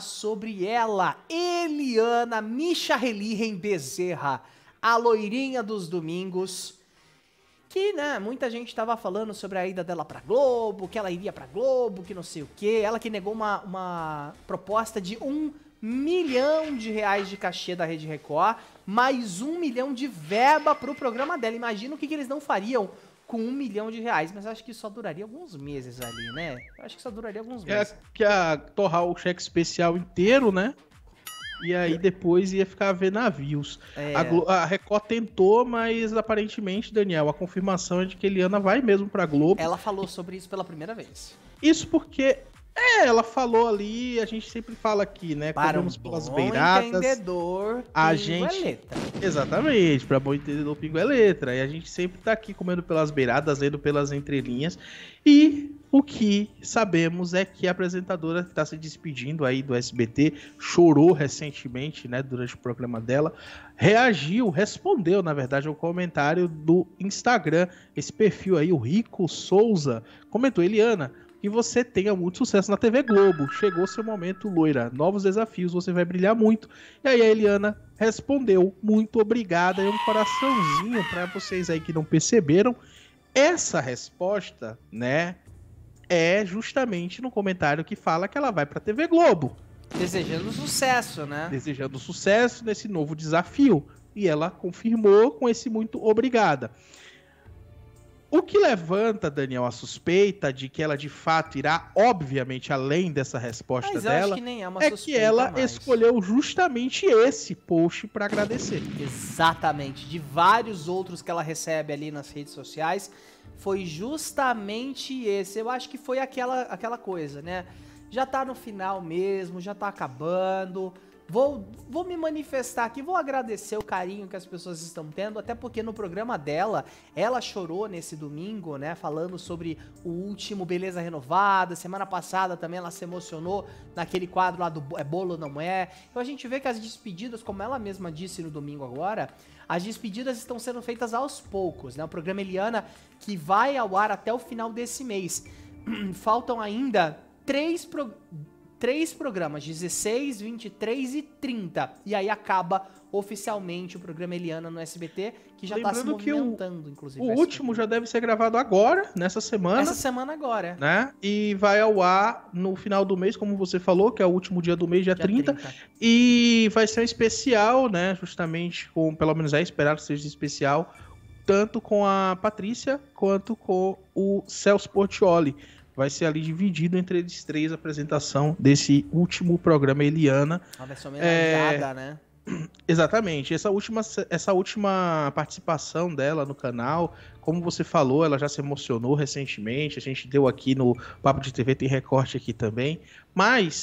sobre ela, Eliana Michareliren Bezerra, a loirinha dos domingos, que, né, muita gente tava falando sobre a ida dela pra Globo, que ela iria pra Globo, que não sei o que, ela que negou uma, uma proposta de um milhão de reais de cachê da Rede Record, mais um milhão de verba pro programa dela, imagina o que, que eles não fariam com um milhão de reais, mas acho que só duraria alguns meses ali, né? Acho que só duraria alguns é, meses. que a torrar o cheque especial inteiro, né? E aí é. depois ia ficar a ver navios. É. A, Glo a Record tentou, mas aparentemente, Daniel, a confirmação é de que Eliana vai mesmo pra Globo. Ela falou sobre isso pela primeira vez. Isso porque é, ela falou ali, a gente sempre fala aqui, né? Para Comemos um pelas beiradas. entendedor, a é gente... é letra. Exatamente, para bom entendedor, pingo é letra. E a gente sempre tá aqui comendo pelas beiradas, lendo pelas entrelinhas. E o que sabemos é que a apresentadora está se despedindo aí do SBT, chorou recentemente, né, durante o programa dela, reagiu, respondeu, na verdade, ao comentário do Instagram, esse perfil aí, o Rico Souza, comentou, Eliana, e você tenha muito sucesso na TV Globo. Chegou seu momento, loira. Novos desafios, você vai brilhar muito. E aí a Eliana respondeu: Muito obrigada. E um coraçãozinho para vocês aí que não perceberam. Essa resposta, né, é justamente no comentário que fala que ela vai para TV Globo. Desejando sucesso, né? Desejando sucesso nesse novo desafio. E ela confirmou com esse muito obrigada. O que levanta, Daniel, a suspeita de que ela de fato irá, obviamente, além dessa resposta Mas dela, que é, é que ela mais. escolheu justamente esse post para agradecer. Exatamente. De vários outros que ela recebe ali nas redes sociais, foi justamente esse. Eu acho que foi aquela, aquela coisa, né? Já tá no final mesmo, já tá acabando Vou, vou me manifestar aqui, vou agradecer o carinho que as pessoas estão tendo, até porque no programa dela, ela chorou nesse domingo, né? Falando sobre o último Beleza Renovada. Semana passada também ela se emocionou naquele quadro lá do É Bolo Não É. Então a gente vê que as despedidas, como ela mesma disse no domingo agora, as despedidas estão sendo feitas aos poucos, né? O programa Eliana, que vai ao ar até o final desse mês. Faltam ainda três três programas, 16, 23 e 30. E aí acaba oficialmente o programa Eliana no SBT, que já Lembrando tá se movimentando, que o, inclusive. O último já deve ser gravado agora, nessa semana. Essa semana agora. É. Né? E vai ao ar no final do mês, como você falou, que é o último dia do mês, dia, dia 30, 30, E vai ser um especial, né? Justamente com, pelo menos é esperado que seja especial, tanto com a Patrícia quanto com o Celso Portioli vai ser ali dividido entre eles três a apresentação desse último programa Eliana. Uma versão é... né? Exatamente. Essa última, essa última participação dela no canal, como você falou, ela já se emocionou recentemente. A gente deu aqui no Papo de TV, tem recorte aqui também. Mas